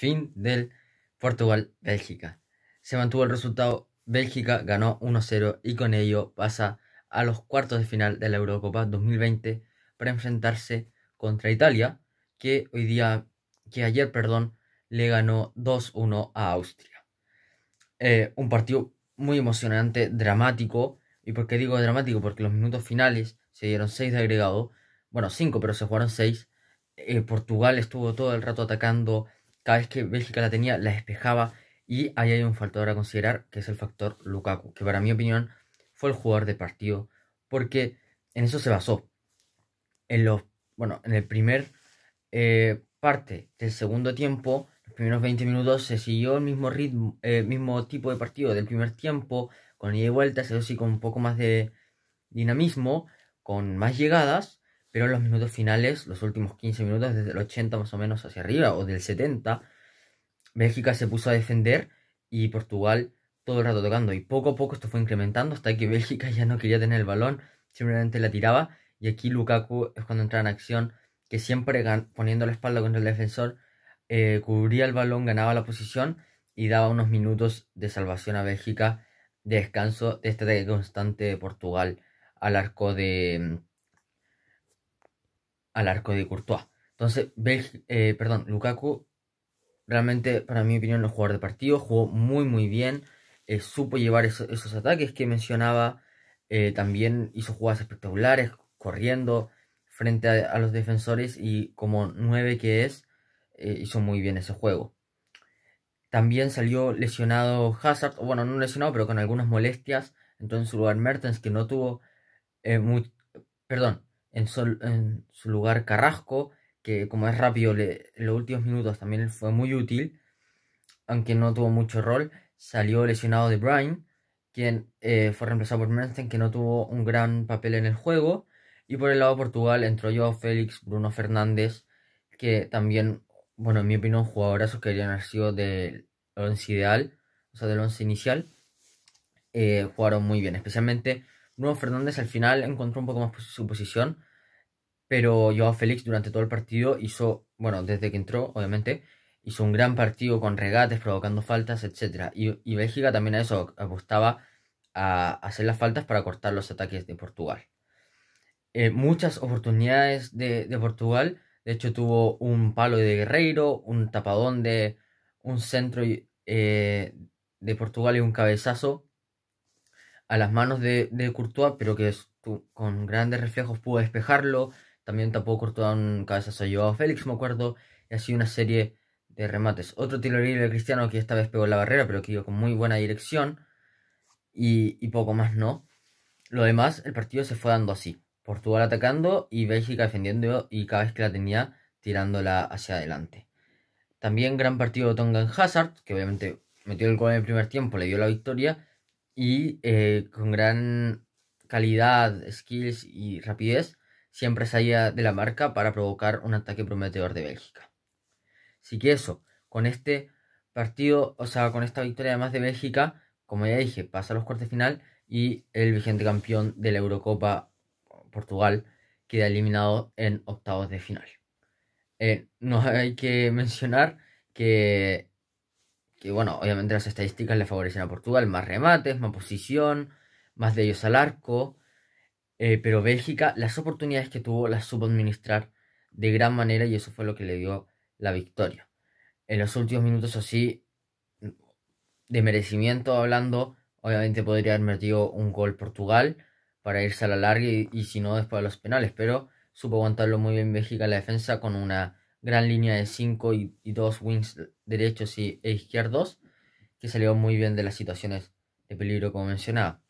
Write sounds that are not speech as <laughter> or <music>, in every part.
fin del Portugal-Bélgica. Se mantuvo el resultado, Bélgica ganó 1-0 y con ello pasa a los cuartos de final de la Eurocopa 2020 para enfrentarse contra Italia, que hoy día, que ayer, perdón, le ganó 2-1 a Austria. Eh, un partido muy emocionante, dramático. ¿Y por qué digo dramático? Porque los minutos finales se dieron 6 de agregado. Bueno, 5, pero se jugaron 6. Eh, Portugal estuvo todo el rato atacando, cada vez que Bélgica la tenía, la despejaba. Y ahí hay un factor a considerar, que es el factor Lukaku, que para mi opinión fue el jugador de partido, porque en eso se basó. En los, bueno, en el primer eh, parte del segundo tiempo, los primeros 20 minutos se siguió el mismo ritmo, eh, mismo tipo de partido del primer tiempo, con ida y vuelta, se sí, con un poco más de dinamismo, con más llegadas, pero en los minutos finales, los últimos 15 minutos, desde el 80 más o menos hacia arriba, o del 70, Bélgica se puso a defender y Portugal todo el rato tocando. Y poco a poco esto fue incrementando hasta que <laughs> Bélgica ya no quería tener el balón, simplemente la tiraba. Y aquí Lukaku es cuando entra en acción, que siempre poniendo la espalda contra el defensor, eh, cubría el balón, ganaba la posición y daba unos minutos de salvación a Bélgica, de descanso de este ataque constante de Portugal al arco de mm, al arco de Courtois. Entonces, eh, perdón, Lukaku realmente, para mi opinión, no jugador de partido, jugó muy, muy bien, eh, supo llevar esos ataques que mencionaba, eh, también hizo jugadas espectaculares, corriendo frente a, los defensores y como 9 que es, hizo muy bien ese juego. También salió lesionado Hazard, bueno, no lesionado, pero con algunas molestias. Entonces. en su lugar Mertens, que no tuvo perdón, en, su lugar Carrasco, que como es rápido, en los últimos minutos también fue muy útil, aunque no tuvo mucho rol. Salió lesionado de Brian quien eh, fue reemplazado por Mertens que no tuvo un gran papel en el juego. Y por el lado de Portugal entró Joao Félix, Bruno Fernández, que también, bueno, en mi opinión, jugadores que habían haber sido del once ideal, o sea, del once inicial, eh, jugaron muy bien, especialmente Nuevo Fernández al final encontró un poco más pues, su posición, pero Joao Félix durante todo el partido hizo, bueno, desde que entró, obviamente, hizo un gran partido con regates, provocando faltas, etc. Y, Bélgica también a eso apostaba a hacer las faltas para cortar los ataques de Portugal. Eh, muchas oportunidades de, Portugal, de hecho tuvo un palo de Guerreiro, un tapadón de un centro eh, de Portugal y un cabezazo a las manos de, de Courtois, pero que con grandes reflejos pudo despejarlo. También tampoco Courtois un cabezazo llevado a Félix, me acuerdo, y así una serie de remates. Otro tiro libre de Cristiano que esta vez pegó la barrera, pero que iba con muy buena dirección. Y, poco más no. Lo demás, el partido se fue dando así. Portugal atacando y Bélgica defendiendo y cada vez que la tenía tirándola hacia adelante. También gran partido de Tongan Hazard, que obviamente metió el gol en el primer tiempo, le dio la victoria, y eh, con gran calidad, skills y rapidez, siempre salía de la marca para provocar un ataque prometedor de Bélgica. Así que eso, con este partido, o sea, con esta victoria además de Bélgica, como ya dije, pasa a los cuartos de final y el vigente campeón de la Eurocopa, Portugal, queda eliminado en octavos de final. Eh, no <laughs> hay que mencionar que que bueno, obviamente las estadísticas le favorecen a Portugal, más remates, más posición, más de ellos al arco, eh, pero Bélgica las oportunidades que tuvo las supo administrar de gran manera y eso fue lo que le dio la victoria. En los últimos minutos así, de merecimiento hablando, obviamente podría haber metido un gol Portugal para irse a la larga y, y si no después de los penales, pero supo aguantarlo muy bien Bélgica en la defensa con una gran línea de 5 y, 2 dos wings derechos y, e izquierdos, que salió muy bien de las situaciones de peligro como mencionaba.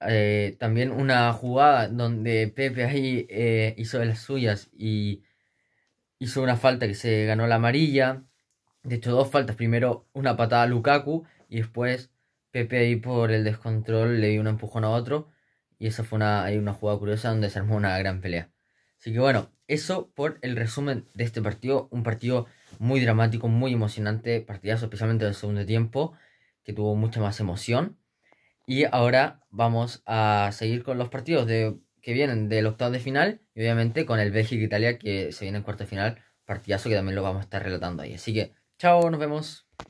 Eh, también una jugada donde Pepe ahí eh, hizo de las suyas y hizo una falta que se ganó la amarilla. De hecho, dos faltas. Primero una patada a Lukaku y después Pepe ahí por el descontrol le dio un empujón a otro. Y esa fue una, una jugada curiosa donde se armó una gran pelea. Así que bueno, eso por el resumen de este partido. Un partido muy dramático, muy emocionante, partidazo, especialmente del segundo tiempo, que tuvo mucha más emoción. Y ahora vamos a seguir con los partidos de, que vienen del octavo de final y obviamente con el Bélgica-Italia que se viene en cuarto de final, partidazo que también lo vamos a estar relatando ahí. Así que, chao, nos vemos.